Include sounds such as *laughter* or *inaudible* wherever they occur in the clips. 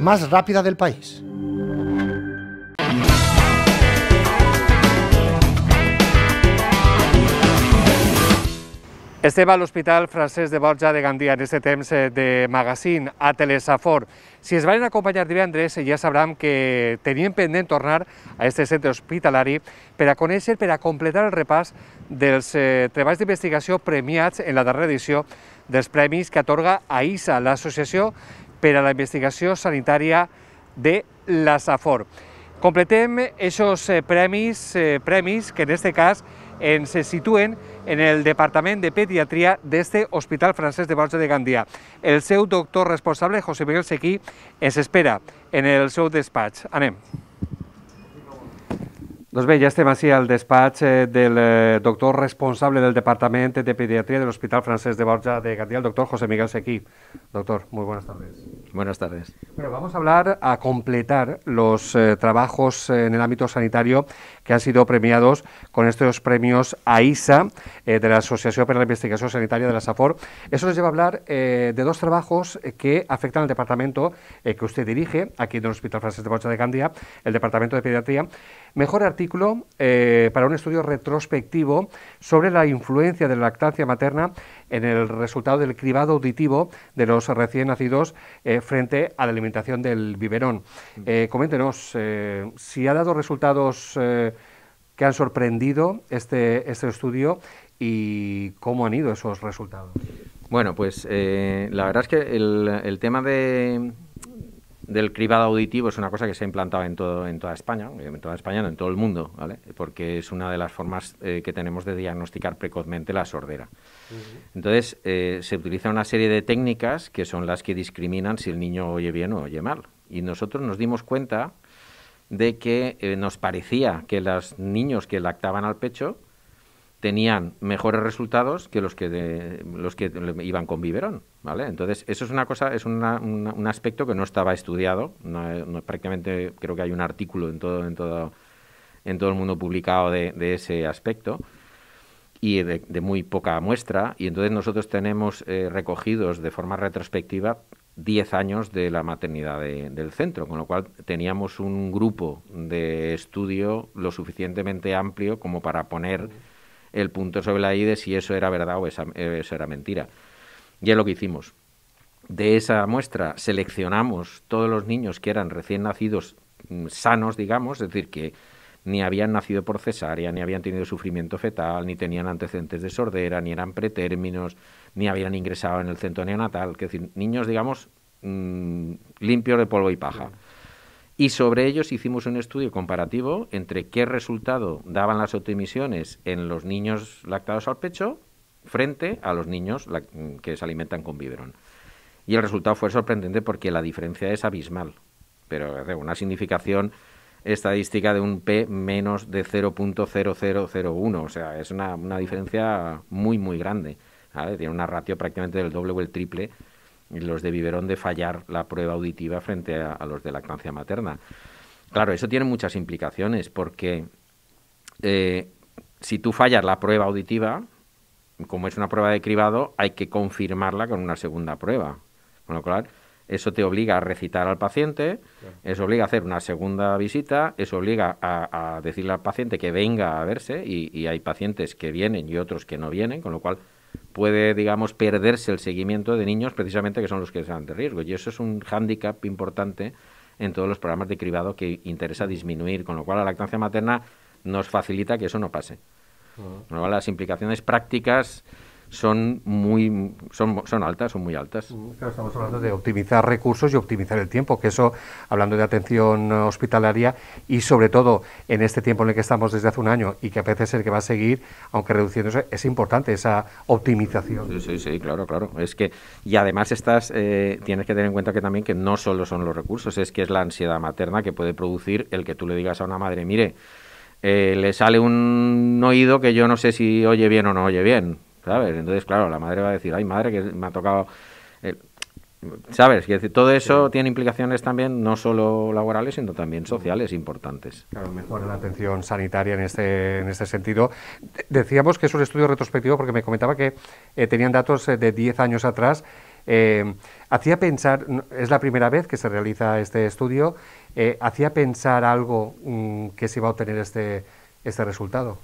más rápida del país. Estem a l'Hospital Francesc de Borja de Gandia, en aquest temps eh, de magazín, a Telesafor. Si es van acompanyar divendres, ja sabran que teníem pendent tornar a aquest centre hospitalari per a conèixer, per a completar el repàs dels eh, treballs d'investigació premiats en la darrera edició dels premis que atorga AISA, l'associació per a la investigació sanitària de la SAFOR. Completem aquests eh, premis, eh, premis que en aquest cas ens se situen en el Departament de Pediatria d'este Hospital Francès de Borja de Gandia. El seu doctor responsable, José Miguel Sequí, ens espera en el seu despatx. Anem. Nos ve ya este així al despacho eh, del eh, doctor responsable del Departamento de Pediatría del Hospital Francés de Borja de Gandia, el doctor José Miguel Sequí. Doctor, muy buenas tardes. Buenas tardes. Bueno, vamos a hablar, a completar los eh, trabajos eh, en el ámbito sanitario que han sido premiados con estos premios AISA eh, de la Asociación para la Investigación Sanitaria de la SAFOR. Eso nos lleva a hablar de dos trabajos que afectan al departamento que usted dirige, aquí en el Hospital Francés de Candia, de el Departamento de Pediatría. Mejor artículo para un estudio retrospectivo sobre la influencia de la lactancia materna en el resultado del cribado auditivo de los recién nacidos frente a la alimentación del biberón. Eh, coméntenos eh, si ha dado resultados eh, que han sorprendido este, este estudio y cómo han ido esos resultados. Bueno, pues la verdad es que el tema de, del cribado auditivo es una cosa que se ha implantado en, todo, en toda España, en toda España, en todo el mundo, ¿vale? porque es una de las formas eh, que tenemos de diagnosticar precozmente la sordera. Entonces, eh, se utiliza una serie de técnicas que son las que discriminan si el niño oye bien o oye mal. Y nosotros nos dimos cuenta de que eh, nos parecía que los niños que lactaban al pecho tenían mejores resultados que los que, los que iban con biberón. Entonces, eso es una cosa, es un aspecto que no estaba estudiado. No, prácticamente creo que hay un artículo en todo, el mundo publicado de, ese aspecto y de, muy poca muestra. Y entonces nosotros tenemos eh, recogidos de forma retrospectiva 10 años de la maternidad del centro, con lo cual teníamos un grupo de estudio lo suficientemente amplio como para poner el punto sobre la I de si eso era verdad o esa, eh, eso era mentira. Y es lo que hicimos. De esa muestra seleccionamos todos los niños que eran recién nacidos mm, sanos, digamos, es decir, que ni habían nacido por cesárea, ni habían tenido sufrimiento fetal, ni tenían antecedentes de sordera, ni eran pretérminos, ni habían ingresado en el centro neonatal, es decir, niños, digamos, mm, limpios de polvo y paja. Y sobre ellos hicimos un estudio comparativo entre qué resultado daban las autoemisiones en los niños lactados al pecho frente a los niños mm, que se alimentan con biberón. Y el resultado fue sorprendente porque la diferencia es abismal, pero eh, una significación estadística de un P menos de 0.0001, o sea, es una, una diferencia muy, muy grande. Tiene una ratio prácticamente del doble o el triple los de biberón de fallar la prueba auditiva frente a, los de lactancia materna. Claro, eso tiene muchas implicaciones porque eh, si tú fallas la prueba auditiva, como es una prueba de cribado, hay que confirmarla con una segunda prueba. Con lo cual, eso te obliga a recitar al paciente, eso obliga a hacer una segunda visita, eso obliga a, decirle al paciente que venga a verse y, y, hay pacientes que vienen y otros que no vienen, con lo cual puede, digamos, perderse el seguimiento de niños precisamente que son los que están de riesgo. Y eso es un hándicap importante en todos los programas de cribado que interesa disminuir, con lo cual la lactancia materna nos facilita que eso no pase. Las implicaciones prácticas son muy son, altas, son muy altas. estamos hablando de optimizar recursos y optimizar el tiempo, que eso, hablando de atención hospitalaria y sobre todo en este tiempo en el que estamos desde hace un año y que parece ser que va a seguir, aunque reduciéndose, es importante esa optimización. Sí, sí, claro, claro. Es que, y además estás, eh, tienes que tener en cuenta que también que no solo son los recursos, es que es la ansiedad materna que puede producir el que tú le digas a una madre, mire, eh, le sale un oído que yo no sé si oye bien o no oye bien, ¿sabes? Entonces, claro, la madre va a decir, ay, madre, que me ha tocado... Eh, ¿Sabes? todo eso tiene implicaciones también, no solo laborales, sino también sociales importantes. Claro, mejora la atención sanitaria en este, en este sentido. Decíamos que es un estudio retrospectivo porque me comentaba que eh, tenían datos de 10 años atrás. hacía pensar, es la primera vez que se realiza este estudio eh, ¿hacía pensar algo mm, que se iba a obtener este, este resultado?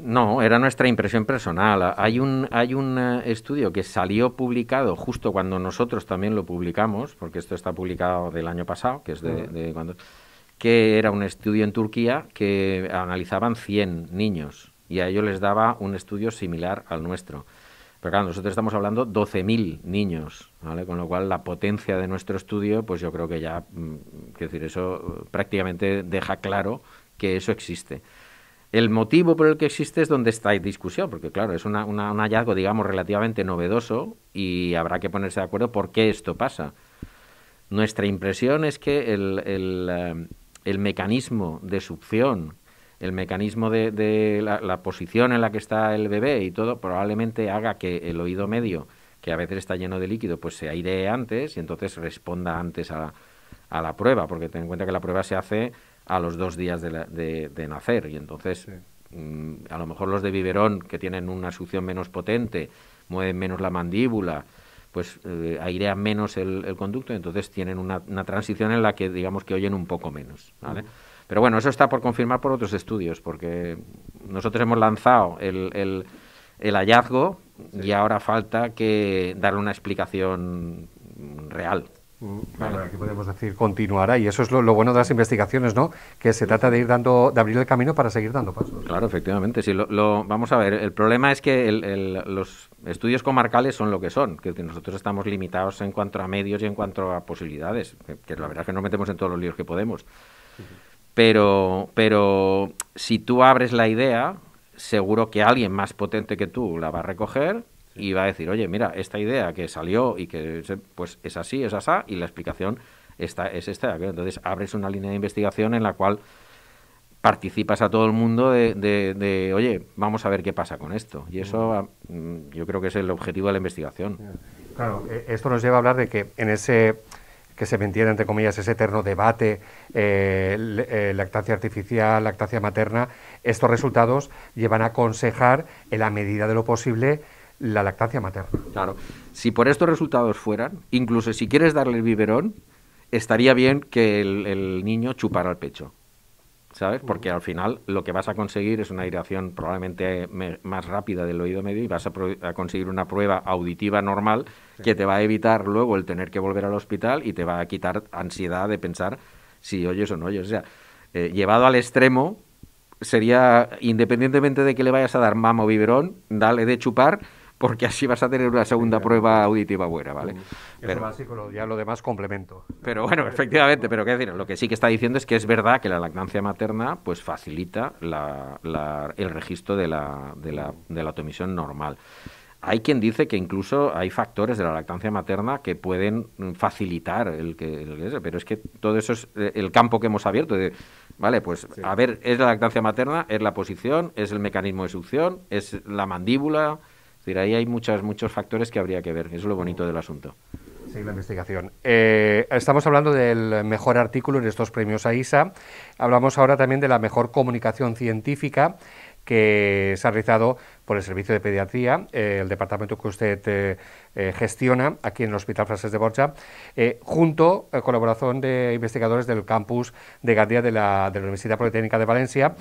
No, era nuestra impresión personal. Hay un, hay un eh, estudio que salió publicado justo cuando nosotros también lo publicamos, porque esto está publicado del año pasado, que es de, cuando que era un estudio en Turquía que analizaban 100 niños y a ellos les daba un estudio similar al nuestro. Pero claro, nosotros estamos hablando 12.000 niños, ¿vale? Con lo cual la potencia de nuestro estudio, pues yo creo que ya, mm, quiero decir, eso eh, prácticamente deja claro que eso existe. El motivo por el que existe es donde está la discusión, porque claro, es una, un hallazgo, digamos, relativamente novedoso y habrá que ponerse de acuerdo por qué esto pasa. Nuestra impresión es que el eh, mecanismo de succión el mecanismo de, de la, posición en la que está el bebé y todo probablemente haga que el oído medio, que a veces está lleno de líquido, pues se airee antes y entonces responda antes a, a la prueba, porque ten en cuenta que la prueba se hace a los dos días de, de, nacer y entonces mm, a lo mejor los de biberón que tienen una succión menos potente, mueven menos la mandíbula, pues eh, airean menos el, el, conducto, entonces tienen una, una, transición en la que digamos que oyen un poco menos. ¿vale? Pero bueno, eso está por confirmar por otros estudios, porque nosotros hemos lanzado el, hallazgo y ahora falta que darle una explicación real. Mm, ¿Qué Aquí podemos decir continuará y eso es lo, bueno de las investigaciones, ¿no? Que se trata de ir dando, de abrir el camino para seguir dando pasos. Claro, efectivamente. Sí, lo, vamos a ver. El problema es que los estudios comarcales son lo que son, que nosotros estamos limitados en cuanto a medios y en cuanto a posibilidades, que, la verdad es que nos metemos en todos los líos que podemos. Pero, pero si tú abres la idea, seguro que alguien más potente que tú la va a recoger y va a decir, oye, mira, esta idea que salió y que pues es así, es así y la explicación está, es esta. Entonces abres una línea de investigación en la cual participas a todo el mundo de, de, oye, vamos a ver qué pasa con esto. Y eso mm, yo creo que es el objetivo de la investigación. Claro, e, esto nos lleva a hablar de que en ese que se vendiera, entre comillas, ese eterno debate, eh, eh, lactancia artificial, lactancia materna, estos resultados llevan a aconsejar, en la medida de lo posible, la lactancia materna. Claro, si por estos resultados fueran, incluso si quieres darle el biberón, estaría bien que el, el niño chupara el pecho. ¿sabes? Porque al final lo que vas a conseguir es una aireación probablemente más rápida del oído medio y vas a, conseguir una prueba auditiva normal que te va a evitar luego el tener que volver al hospital y te va a quitar ansiedad de pensar si oyes o no oyes. O sea, eh, llevado al extremo, sería, independientemente de que le vayas a dar mamo o biberón, dale de chupar porque así vas a tener una segunda prueba auditiva buena, ¿vale? Pero, básico, ya lo demás complemento. Pero bueno, efectivamente, pero qué decir, lo que sí que está diciendo es que es verdad que la lactancia materna pues facilita el registro de la, de la, automisión normal. Hay quien dice que incluso hay factores de la lactancia materna que pueden facilitar el que, el pero es que todo eso es eh, el campo que hemos abierto. vale, pues a ver, es la lactancia materna, es la posición, es el mecanismo de succión, es la mandíbula, ahí hay muchas, muchos factores que habría que ver. es lo bonito del asunto. Sí, la investigación. Eh, estamos hablando del mejor artículo en estos premios AISA. Hablamos ahora también de la mejor comunicación científica que se ha realizado por el Servicio de Pediatría, eh, el departamento que usted eh, gestiona aquí en el Hospital Frases de Borja, junto a colaboración de investigadores del campus de Gandía de la, de la Universidad Politécnica de Valencia,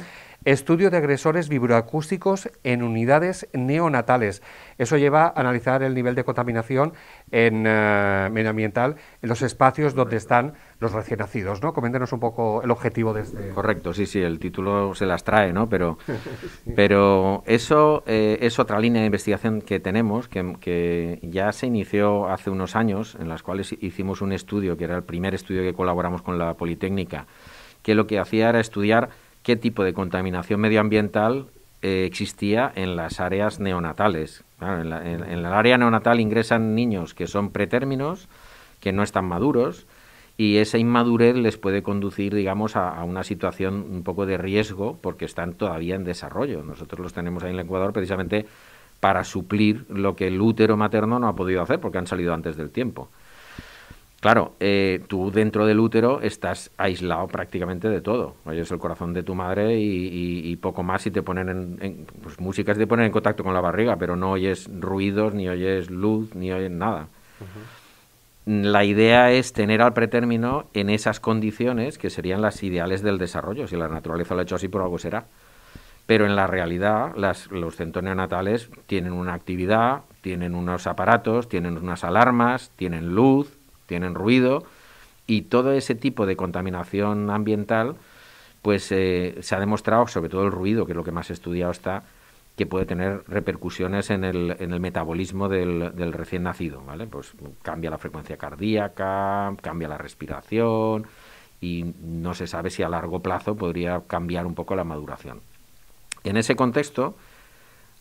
Estudio de agresores vibroacústicos en unidades neonatales. Eso lleva a analizar el nivel de contaminación en, eh, medioambiental en los espacios donde están los recién nacidos, ¿no? Coméntenos un poco el objetivo de este... Correcto, sí, sí, el título se las trae, ¿no? Pero, *laughs* pero eso eh, es otra línea de investigación que tenemos, que, ya se inició hace unos años, en las cuales hicimos un estudio, que era el primer estudio que colaboramos con la Politécnica, que lo que hacía era estudiar qué tipo de contaminación medioambiental eh, existía en las áreas neonatales. en, el área neonatal ingresan niños que son pretérminos, que no están maduros, y esa inmadurez les puede conducir, digamos, a, a, una situación un poco de riesgo porque están todavía en desarrollo. Nosotros los tenemos ahí en el Ecuador precisamente para suplir lo que el útero materno no ha podido hacer porque han salido antes del tiempo. Claro, eh, tú dentro del útero estás aislado prácticamente de todo. Oyes el corazón de tu madre y, poco más y te ponen en, en pues, músicas de poner en contacto con la barriga, pero no oyes ruidos, ni oyes luz, ni oyes nada. La idea es tener al pretérmino en esas condiciones que serían las ideales del desarrollo. Si la naturaleza lo ha hecho así, por algo será. Pero en la realidad, las, los centros neonatales tienen una actividad, tienen unos aparatos, tienen unas alarmas, tienen luz, tienen ruido y todo ese tipo de contaminación ambiental, pues eh, se ha demostrado, sobre todo el ruido, que es lo que más estudiado está, que puede tener repercusiones en el, en el metabolismo del, del, recién nacido, ¿vale? Pues cambia la frecuencia cardíaca, cambia la respiración y no se sabe si a largo plazo podría cambiar un poco la maduración. En ese contexto,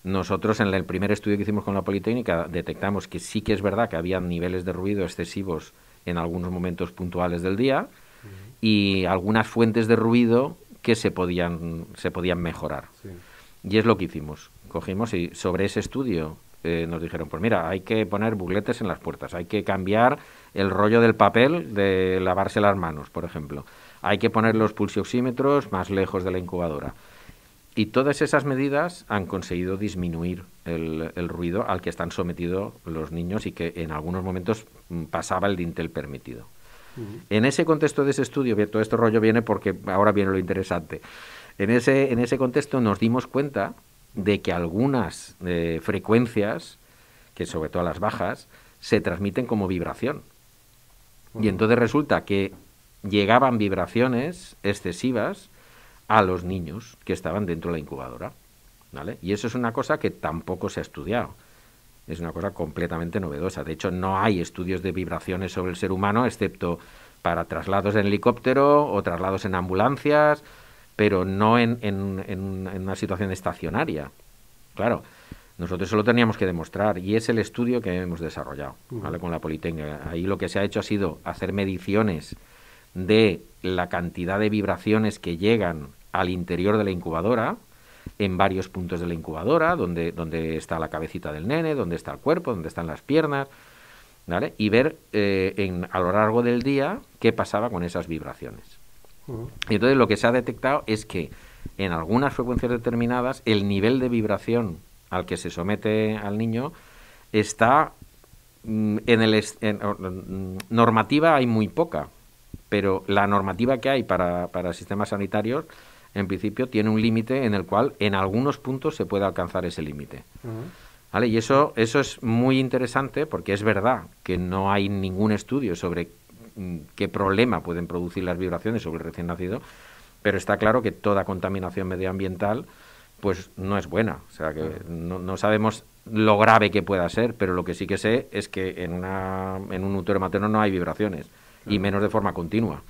nosotros en el primer estudio que hicimos con la Politécnica detectamos que sí que es verdad que había niveles de ruido excesivos en algunos momentos puntuales del día y algunas fuentes de ruido que se podían, se podían mejorar. Y es lo que hicimos. Cogimos y sobre ese estudio eh, nos dijeron, pues mira, hay que poner bugletes en las puertas, hay que cambiar el rollo del papel de lavarse las manos, por ejemplo. Hay que poner los pulsioxímetros más lejos de la incubadora y todas esas medidas han conseguido disminuir el, ruido al que están sometidos los niños y que en algunos momentos mm, pasaba el dintel permitido. En ese contexto de ese estudio, todo este rollo viene porque ahora viene lo interesante. En ese, en ese contexto nos dimos cuenta de que algunas eh, frecuencias, que sobre todo las bajas, se transmiten como vibración. Y entonces resulta que llegaban vibraciones excesivas a los niños que estaban dentro de la incubadora. ¿vale? Y eso es una cosa que tampoco se ha estudiado. Es una cosa completamente novedosa. De hecho, no hay estudios de vibraciones sobre el ser humano, excepto para traslados en helicóptero o traslados en ambulancias, pero no en, en, en, una situación estacionaria. Claro, nosotros solo teníamos que demostrar y es el estudio que hemos desarrollado ¿vale? con la Politécnica. Ahí lo que se ha hecho ha sido hacer mediciones de la cantidad de vibraciones que llegan al interior de la incubadora, en varios puntos de la incubadora, donde, donde está la cabecita del nene, donde está el cuerpo, donde están las piernas, ¿vale? Y ver eh, en, a lo largo del día qué pasaba con esas vibraciones. entonces lo que se ha detectado es que en algunas frecuencias determinadas el nivel de vibración al que se somete al niño está mm, en el mm, normativa hay muy poca, pero la normativa que hay para, para sistemas sanitarios en principio, tiene un límite en el cual en algunos puntos se puede alcanzar ese límite. ¿Vale? Y eso, eso es muy interesante porque es verdad que no hay ningún estudio sobre mm, qué problema pueden producir las vibraciones sobre el recién nacido, pero está claro que toda contaminación medioambiental pues no es buena. O sea, que no, no sabemos lo grave que pueda ser, pero lo que sí que sé es que en, una, en un útero materno no hay vibraciones y menos de forma continua.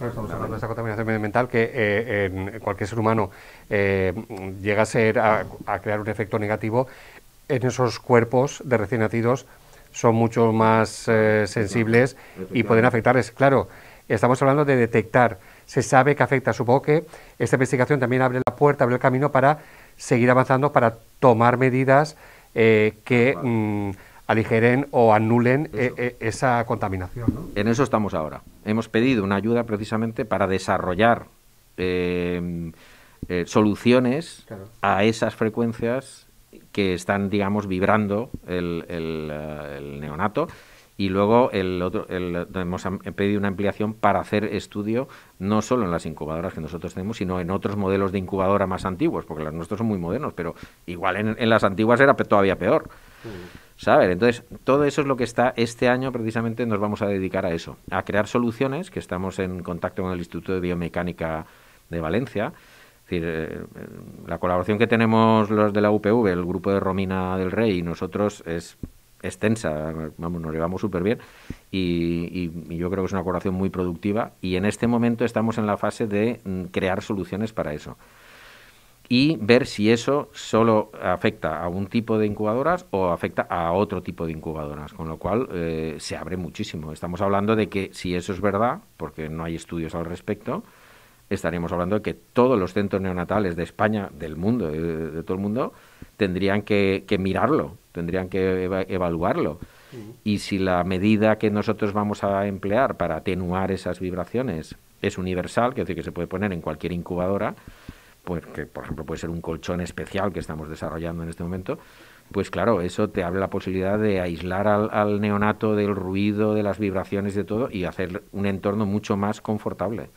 Estamos hablando de esta contaminación medioambiental que eh, en cualquier ser humano eh, llega a, ser, a, crear un efecto negativo en esos cuerpos de recién nacidos son mucho más eh, sensibles y pueden afectarles. Claro, estamos hablando de detectar. Se sabe que afecta. su que esta investigación también abre la puerta, abre el camino para seguir avanzando, para tomar medidas que aligeren o anulen eh, eh, esa contaminación. En eso estamos ahora. Hemos pedido una ayuda precisamente para desarrollar eh, soluciones a esas frecuencias que están, digamos, vibrando el, neonato. Y luego el otro, hemos pedido una ampliación para hacer estudio no solo en las incubadoras que nosotros tenemos, sino en otros modelos de incubadora más antiguos, porque los nuestros son muy modernos, pero igual en, en las antiguas era todavía peor. Sí. Mm saber, Entonces, todo eso es lo que está este año precisamente nos vamos a dedicar a eso, a crear soluciones, que estamos en contacto con el Instituto de Biomecánica de Valencia. decir, eh, la colaboración que tenemos los de la UPV, el grupo de Romina del Rey y nosotros es extensa, vamos, nos llevamos súper bien y, yo creo que es una colaboración muy productiva y en este momento estamos en la fase de mm, crear soluciones para eso y ver si eso solo afecta a un tipo de incubadoras o afecta a otro tipo de incubadoras, con lo cual eh, se abre muchísimo. Estamos hablando de que si eso es verdad, porque no hay estudios al respecto, estaríamos hablando de que todos los centros neonatales de España, del mundo, de, todo el mundo, tendrían que, mirarlo, tendrían que evaluarlo. Y si la medida que nosotros vamos a emplear para atenuar esas vibraciones es universal, que es decir, que se puede poner en cualquier incubadora, pues, que por ejemplo puede ser un colchón especial que estamos desarrollando en este momento, pues claro, eso te abre la posibilidad de aislar al, neonato del ruido, de las vibraciones, de todo, y hacer un entorno mucho más confortable.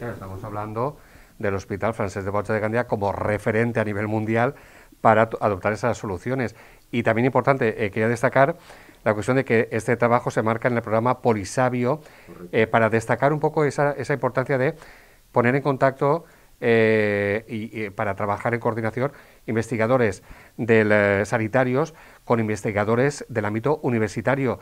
Estamos hablando del Hospital Francés de Borja de Candía como referente a nivel mundial para adoptar esas soluciones. Y también importante, eh, quería destacar la cuestión de que este trabajo se marca en el programa Polisabio eh, para destacar un poco esa, esa importancia de poner en contacto eh, y, para trabajar en coordinación investigadores del, eh, sanitarios con investigadores del ámbito universitario,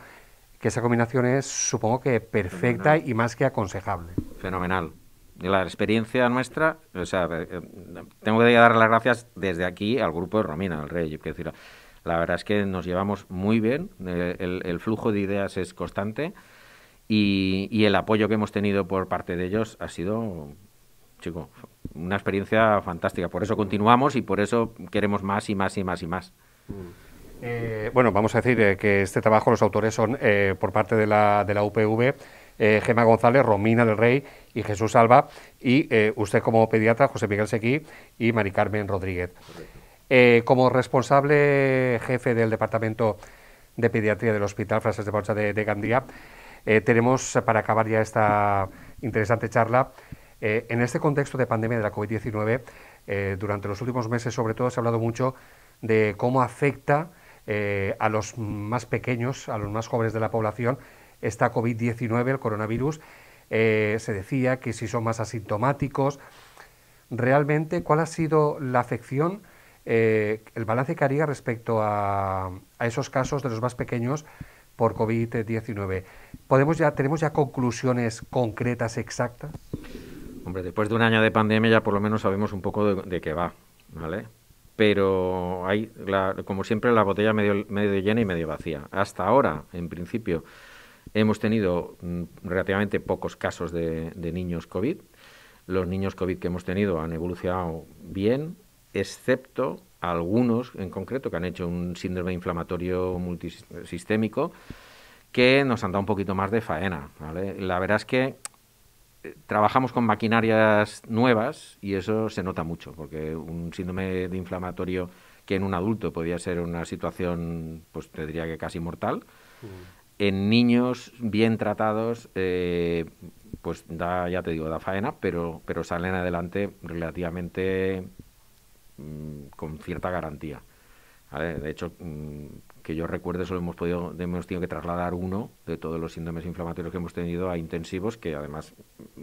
que esa combinación es, supongo que, perfecta y más que aconsejable. Fenomenal. La experiencia nuestra, o sea, eh, tengo que dar las gracias desde aquí al grupo de Romina, al Rey, que decir, la verdad es que nos llevamos muy bien, el, flujo de ideas es constante y, el apoyo que hemos tenido por parte de ellos ha sido, chico, una experiencia fantástica. Por eso continuamos y por eso queremos más y más y más y más. Mm. Eh, bueno, vamos a decir eh, que este trabajo los autores son eh, por parte de la, de la UPV. Gema González, Romina del Rey y Jesús Alba, y usted como pediatra, José Miguel Sequí y Mari Carmen Rodríguez. como responsable jefe del Departamento de Pediatría del Hospital Frases de Paucha de Gandía, tenemos, para acabar ya esta interesante charla, eh, en este contexto de pandemia de la COVID-19, eh, durante los últimos meses sobre todo se ha hablado mucho de cómo afecta eh, a los más pequeños, a los más jóvenes de la población, esta COVID-19, el coronavirus. se decía que si son más asintomáticos. Realmente, ¿cuál ha sido la afección, el balance que haría respecto a, esos casos de los más pequeños? por COVID-19. ¿Podemos ya, ¿Tenemos ya conclusiones concretas, exactas? Hombre, después de un año de pandemia ya por lo menos sabemos un poco de, qué va, ¿vale? Pero hay, como siempre, la botella medio, llena y medio vacía. Hasta ahora, en principio, hemos tenido mm, relativamente pocos casos de, niños COVID. Los niños COVID que hemos tenido han evolucionado bien, excepto algunos en concreto que han hecho un síndrome inflamatorio multisistémico que nos han dado un poquito más de faena. La verdad es que eh, trabajamos con maquinarias nuevas y eso se nota mucho, porque un síndrome de inflamatorio que en un adulto podría ser una situación, pues tendría que casi mortal, mm. en niños bien tratados, eh, pues da, ya te digo, da faena, pero, pero salen adelante relativamente mm, con cierta garantía. De hecho, mm, que yo recuerde solo hemos podido hemos tenido que trasladar uno de todos los síndromes inflamatorios que hemos tenido a intensivos que además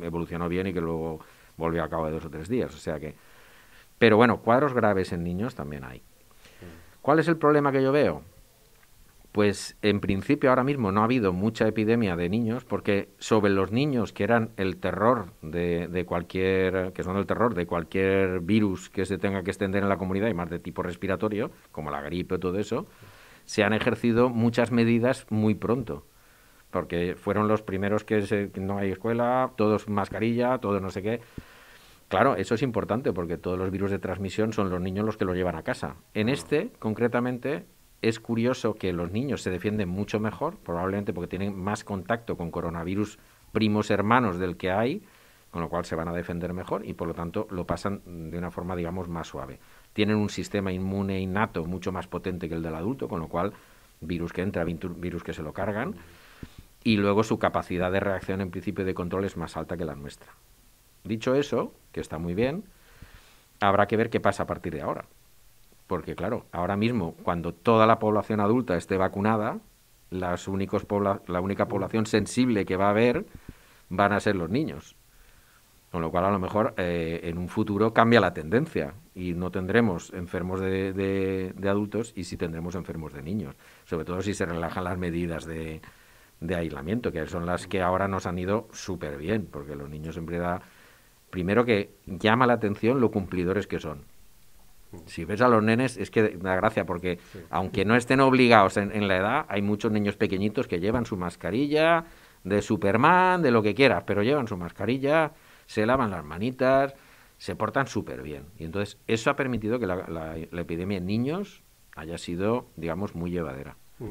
evolucionó bien y que luego volvió a cabo de dos o tres días o sea que pero bueno cuadros graves en niños también hay mm. cuál es el problema que yo veo pues en principio ahora mismo no ha habido mucha epidemia de niños porque sobre los niños que eran el terror de, de, cualquier que son el terror de cualquier virus que se tenga que extender en la comunidad y más de tipo respiratorio como la gripe o todo eso mm se han ejercido muchas medidas muy pronto porque fueron los primeros que no hay escuela, todos mascarilla, todo no sé qué. Claro, eso es importante porque todos los virus de transmisión son los niños los que lo llevan a casa. En este, concretamente, es curioso que los niños se defienden mucho mejor, probablemente porque tienen más contacto con coronavirus primos hermanos del que hay, con lo cual se van a defender mejor y por lo tanto lo pasan de una forma, digamos, más suave tienen un sistema inmune innato mucho más potente que el del adulto, con lo cual virus que entra, virus que se lo cargan, y luego su capacidad de reacción en principio de control es más alta que la nuestra. Dicho eso, que está muy bien, habrá que ver qué pasa a partir de ahora. Porque claro, ahora mismo, cuando toda la población adulta esté vacunada, las únicos la única población sensible que va a haber van a ser los niños. Con lo cual, a lo mejor eh, en un futuro cambia la tendencia y no tendremos enfermos de, adultos y sí tendremos enfermos de niños, sobre todo si se relajan las medidas de, aislamiento, que son las que ahora nos han ido súper bien, porque los niños siempre da... Primero que llama la atención lo cumplidores que son. Si ves a los nenes, es que da gracia, porque aunque no estén obligados en, en, la edad, hay muchos niños pequeñitos que llevan su mascarilla de Superman, de lo que quieras, pero llevan su mascarilla, se lavan las manitas, se portan súper bien. Y entonces eso ha permitido que la, epidemia en niños haya sido, digamos, muy llevadera. Mm.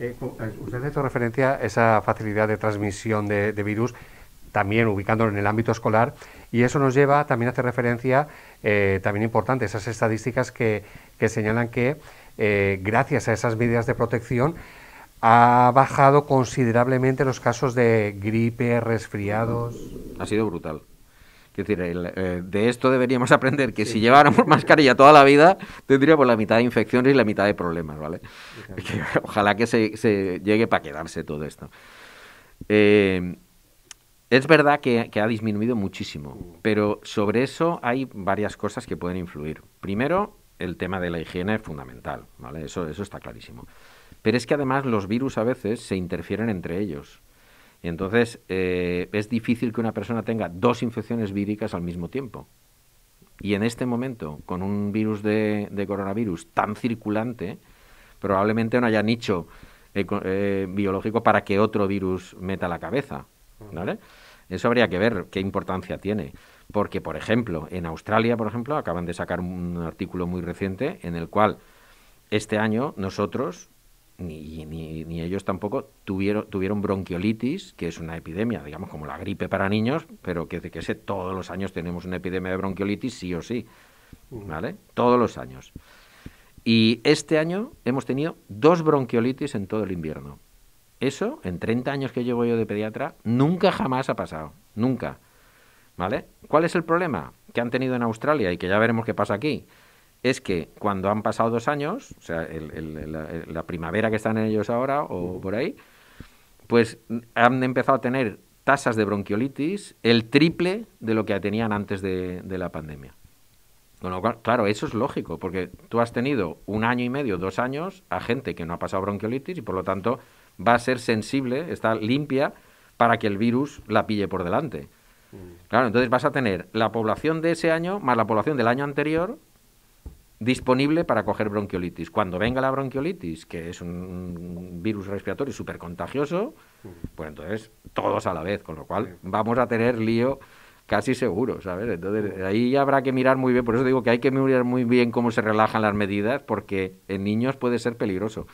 Eh, eh, usted ha hecho referencia a esa facilidad de transmisión de, virus también ubicándolo en el ámbito escolar y eso nos lleva también a hacer referencia eh, también importante esas estadísticas que, señalan que gracias a esas medidas de protección ha bajado considerablemente los casos de gripe, resfriados. Ha sido brutal. Es decir, eh, de esto deberíamos *laughs* aprender que si lleváramos mascarilla toda la vida, tendríamos pues, la mitad de infecciones y la mitad de problemas, ¿vale? *laughs* ojalá que se, llegue para quedarse todo esto. Eh, es verdad que, ha disminuido muchísimo, mm. pero sobre eso hay varias cosas que pueden influir. Primero, el tema de la higiene es fundamental, ¿vale? Eso, eso está clarísimo. Pero es que además los virus a veces se interfieren entre ellos entonces eh, es difícil que una persona tenga dos infecciones víricas al mismo tiempo. Y en este momento, con un virus de, coronavirus tan circulante, probablemente no haya nicho eh, eh, biológico para que otro virus meta la cabeza. Eso habría que ver qué importancia tiene. Porque, por ejemplo, en Australia, por ejemplo, acaban de sacar un artículo muy reciente en el cual este año nosotros ni, ellos tampoco tuvieron, bronquiolitis, que es una epidemia, digamos, como la gripe para niños, pero que, que sé, todos los años tenemos una epidemia de bronquiolitis, sí o sí, mm. ¿vale? Todos los años. Y este año hemos tenido dos bronquiolitis en todo el invierno. Eso, en 30 años que llevo yo de pediatra, nunca jamás ha pasado, nunca. ¿Vale? ¿Cuál es el problema que han tenido en Australia y que ya veremos qué pasa aquí? es que cuando han pasado dos años, o sea, la, primavera que están en ellos ahora o por ahí, pues han empezado a tener tasas de bronquiolitis el triple de lo que tenían antes de, la pandemia. claro, eso es lógico, porque tú has tenido un año y medio, dos años, a gente que no ha pasado bronquiolitis y por lo tanto va a ser sensible, está limpia para que el virus la pille por delante. Mm. Claro, entonces vas a tener la población de ese año más la población del año anterior disponible para coger bronquiolitis. Cuando venga la bronquiolitis, que es un virus respiratorio súper contagioso, pues entonces todos a la vez, con lo cual vamos a tener lío casi seguro, ¿sabes? Entonces ahí habrá que mirar muy bien, por eso digo que hay que mirar muy bien cómo se relajan las medidas, porque en niños puede ser peligroso.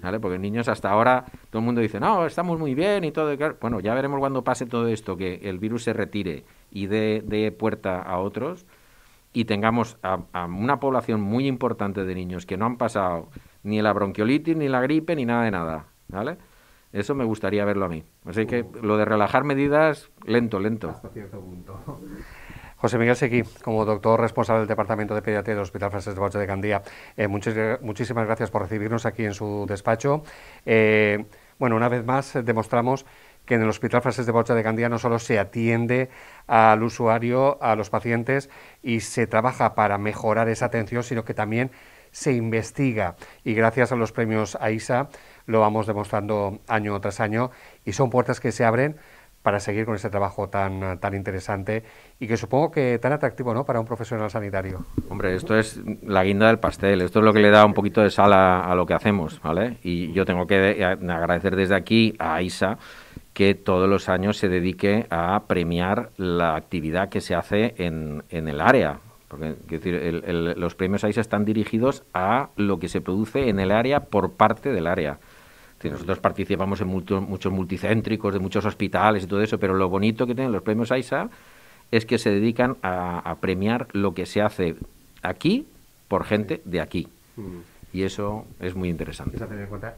¿Vale? Porque en niños hasta ahora todo el mundo dice, no, estamos muy bien y todo. Bueno, ya veremos cuando pase todo esto, que el virus se retire y de dé puerta a otros, y tengamos a, una población muy importante de niños que no han pasado ni la bronquiolitis, ni la gripe, ni nada de nada, ¿vale? Eso me gustaría verlo a mí. Así que lo de relajar medidas, lento, lento. *laughs* José Miguel Seguí, como doctor responsable del Departamento de Pediatría del Hospital Francesc de candía de Gandía, eh, muchísimas gracias por recibirnos aquí en su despacho. Eh, bueno, una vez más eh, demostramos que en el Hospital Francés de Bolsa de Gandía no solo se atiende al usuario, a los pacientes, y se trabaja para mejorar esa atención, sino que también se investiga. Y gracias a los premios AISA lo vamos demostrando año tras año y son puertas que se abren para seguir con ese trabajo tan, tan interesante y que supongo que tan atractivo ¿no? para un profesional sanitario. Hombre, esto es la guinda del pastel, esto es lo que le da un poquito de sal a, lo que hacemos, ¿vale? Y yo tengo que agradecer desde aquí a AISA que todos los años se dedique a premiar la actividad que se hace en, el área. Porque decir, los premios AISA están dirigidos a lo que se produce en el área por parte del área. nosotros participamos en muchos multicéntricos, de muchos hospitales y todo eso, pero lo bonito que tienen los premios AISA es que se dedican a, premiar lo que se hace aquí por gente de aquí y eso es muy interesante.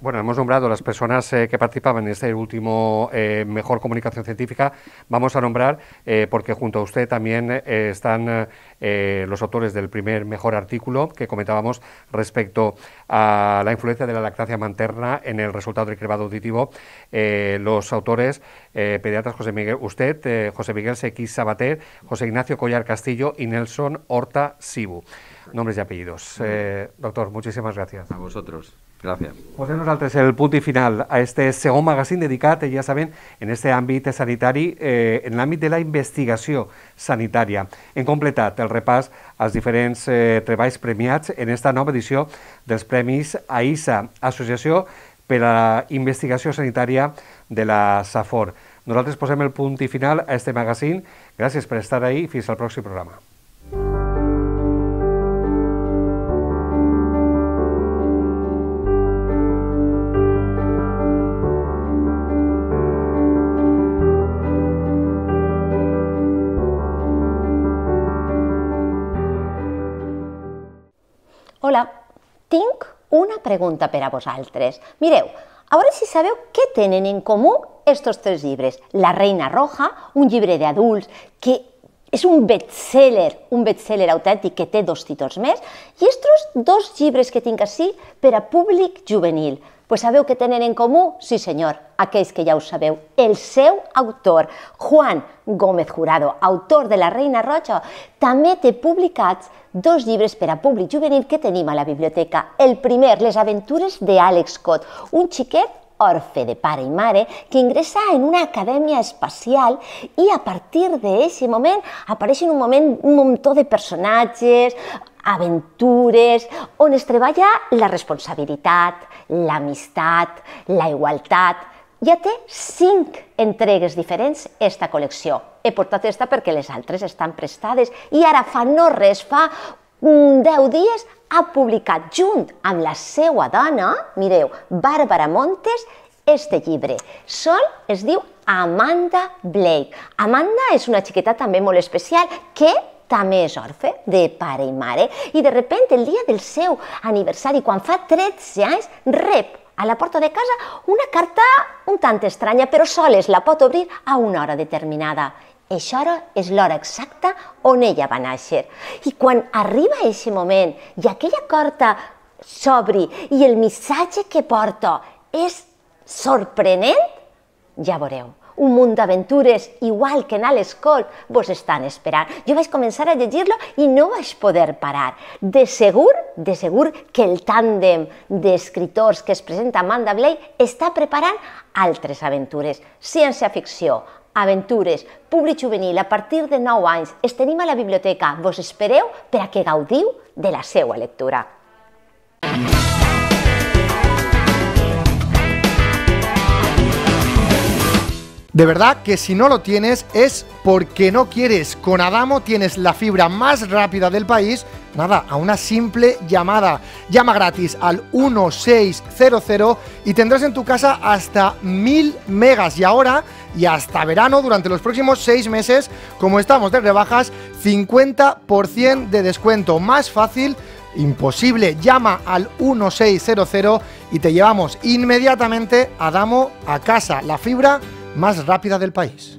Bueno, hemos nombrado las personas eh, que participaban en este último eh, Mejor Comunicación Científica. Vamos a nombrar, eh, porque junto a usted también están los autores del primer mejor artículo que comentábamos respecto a la influencia de la lactancia materna en el resultado del cribado auditivo. los autores, pediatras José Miguel, usted, José Miguel Sequís Sabater, José Ignacio Collar Castillo y Nelson Horta Sibu. nombres y apellidos. Eh, doctor, muchísimas gracias. A vosotros. Gràcies. Posem nosaltres el punt i final a este segundo magazine dedicado, ja eh, saben, en este àmbit sanitari, eh, en l'àmbit de la investigació sanitària. En completat el repàs als diferents eh, treballs premiats en esta nova edició dels Premis AISA, Associació per a la Investigació Sanitària de la SAFOR. Nosaltres posem el punt i final a este magazine. Gràcies per estar ahí. Fins al pròxim programa. una pregunta para vosotros. Mireo, Mireu, sí veure si sabeu en común estos tres libres: La Reina Roja, un de adultos que és un bestseller, un bestseller autèntic que té dos títols més, i estos dos llibres que tinc així per a públic juvenil. Pues sabeu que tenen en comú? Sí senyor, aquells que ja ho sabeu. El seu autor, Juan Gómez Jurado, autor de La Reina Roja, també té publicats dos llibres per a públic juvenil que tenim a la biblioteca. El primer, Les aventures d'Àlex Scott, un xiquet orfe de pare i mare, que ingressa en una acadèmia espacial i a partir d'aquest moment apareixen un moment un muntó de personatges, aventures, on es treballa la responsabilitat, l'amistat, la igualtat... Ja té cinc entregues diferents esta col·lecció. He portat esta perquè les altres estan prestades i ara fa no res, fa 10 mm, dies ha publicat junt amb la seva dona, mireu, Bàrbara Montes, este llibre. Sol es diu Amanda Blake. Amanda és una xiqueta també molt especial que també és orfe de pare i mare i de repent el dia del seu aniversari, quan fa 13 anys, rep a la porta de casa una carta un tant estranya, però soles la pot obrir a una hora determinada això hora és l'hora exacta on ella va néixer. I quan arriba aquest moment i aquella corta s'obri i el missatge que porta és sorprenent, ja veureu un munt d'aventures, igual que a l'escol, vos estan esperant. Jo vaig començar a llegir-lo i no vaig poder parar. De segur, de segur que el tàndem d'escriptors que es presenta Amanda Blake està preparant altres aventures, ciència-ficció, aventures, Public juvenil a partir de 9 anys. Es tenim la biblioteca. Vos espereo para que gaudiu de la seua lectura. De verdad que si no lo tienes es porque no quieres. Con Adamo tienes la fibra más rápida del país. Nada, a una simple llamada. Llama gratis al 1600 y tendrás en tu casa hasta 1000 megas. Y ahora y hasta verano durante los próximos seis meses, como estamos de rebajas, 50% de descuento. Más fácil imposible. Llama al 1600 y te llevamos inmediatamente a Damo a casa, la fibra más rápida del país.